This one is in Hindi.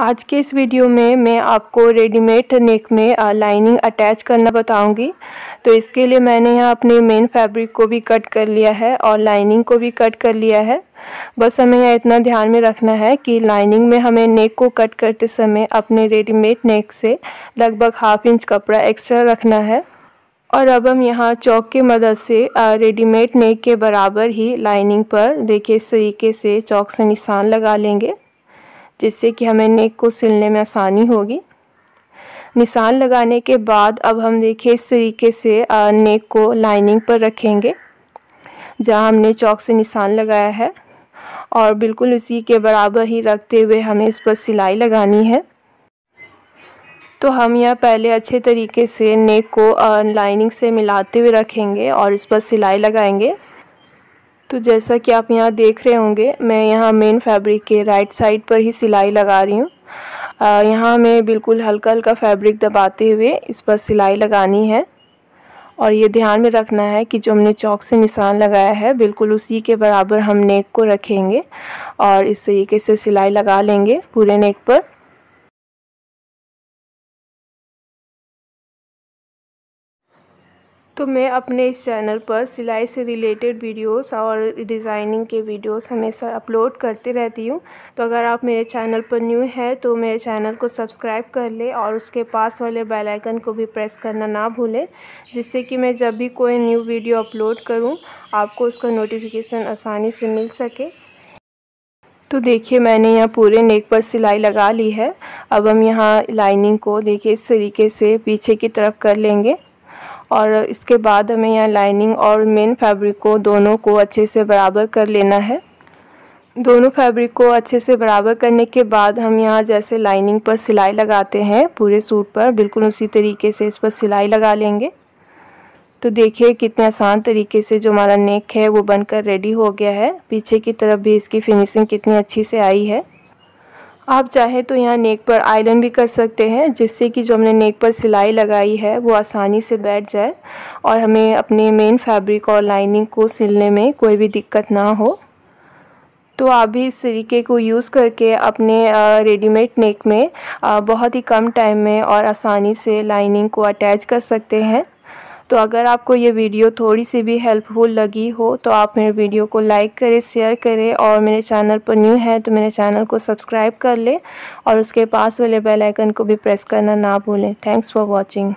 आज के इस वीडियो में मैं आपको रेडीमेड नेक में लाइनिंग अटैच करना बताऊंगी तो इसके लिए मैंने यहाँ अपने मेन फैब्रिक को भी कट कर लिया है और लाइनिंग को भी कट कर लिया है बस हमें यह इतना ध्यान में रखना है कि लाइनिंग में हमें नेक को कट करते समय अपने रेडीमेड नेक से लगभग हाफ इंच कपड़ा एक्स्ट्रा रखना है और अब हम यहाँ चौक की मदद से रेडीमेड नेक के बराबर ही लाइनिंग पर देखिए इस तरीके से चौक से निशान लगा लेंगे जिससे कि हमें नेक को सिलने में आसानी होगी निशान लगाने के बाद अब हम देखिए इस तरीके से नेक को लाइनिंग पर रखेंगे जहाँ हमने चौक से निशान लगाया है और बिल्कुल उसी के बराबर ही रखते हुए हमें इस पर सिलाई लगानी है तो हम यह पहले अच्छे तरीके से नेक को लाइनिंग से मिलाते हुए रखेंगे और इस पर सिलाई लगाएंगे तो जैसा कि आप यहाँ देख रहे होंगे मैं यहाँ मेन फैब्रिक के राइट साइड पर ही सिलाई लगा रही हूँ यहाँ हमें बिल्कुल हल्का हल्का फैब्रिक दबाते हुए इस पर सिलाई लगानी है और ये ध्यान में रखना है कि जो हमने चौक से निशान लगाया है बिल्कुल उसी के बराबर हम नेक को रखेंगे और इस तरीके से सिलाई लगा लेंगे पूरे नेक पर तो मैं अपने इस चैनल पर सिलाई से रिलेटेड वीडियोस और डिज़ाइनिंग के वीडियोस हमेशा अपलोड करती रहती हूँ तो अगर आप मेरे चैनल पर न्यू है तो मेरे चैनल को सब्सक्राइब कर लें और उसके पास वाले बेल आइकन को भी प्रेस करना ना भूलें जिससे कि मैं जब भी कोई न्यू वीडियो अपलोड करूँ आपको उसका नोटिफिकेशन आसानी से मिल सके तो देखिए मैंने यहाँ पूरे नेक पर सिलाई लगा ली है अब हम यहाँ लाइनिंग को देखिए इस तरीके से पीछे की तरफ कर लेंगे और इसके बाद हमें यहाँ लाइनिंग और मेन फैब्रिक को दोनों को अच्छे से बराबर कर लेना है दोनों फैब्रिक को अच्छे से बराबर करने के बाद हम यहाँ जैसे लाइनिंग पर सिलाई लगाते हैं पूरे सूट पर बिल्कुल उसी तरीके से इस पर सिलाई लगा लेंगे तो देखिए कितने आसान तरीके से जो हमारा नेक है वो बनकर रेडी हो गया है पीछे की तरफ भी इसकी फिनिशिंग कितनी अच्छी से आई है आप चाहें तो यहाँ नेक पर आयरन भी कर सकते हैं जिससे कि जो हमने नेक पर सिलाई लगाई है वो आसानी से बैठ जाए और हमें अपने मेन फैब्रिक और लाइनिंग को सिलने में कोई भी दिक्कत ना हो तो आप भी इस तरीके को यूज़ करके अपने रेडीमेड नेक में बहुत ही कम टाइम में और आसानी से लाइनिंग को अटैच कर सकते हैं तो अगर आपको ये वीडियो थोड़ी सी भी हेल्पफुल लगी हो तो आप मेरे वीडियो को लाइक करें शेयर करें और मेरे चैनल पर न्यू है तो मेरे चैनल को सब्सक्राइब कर लें और उसके पास वाले बेल आइकन को भी प्रेस करना ना भूलें थैंक्स फॉर वॉचिंग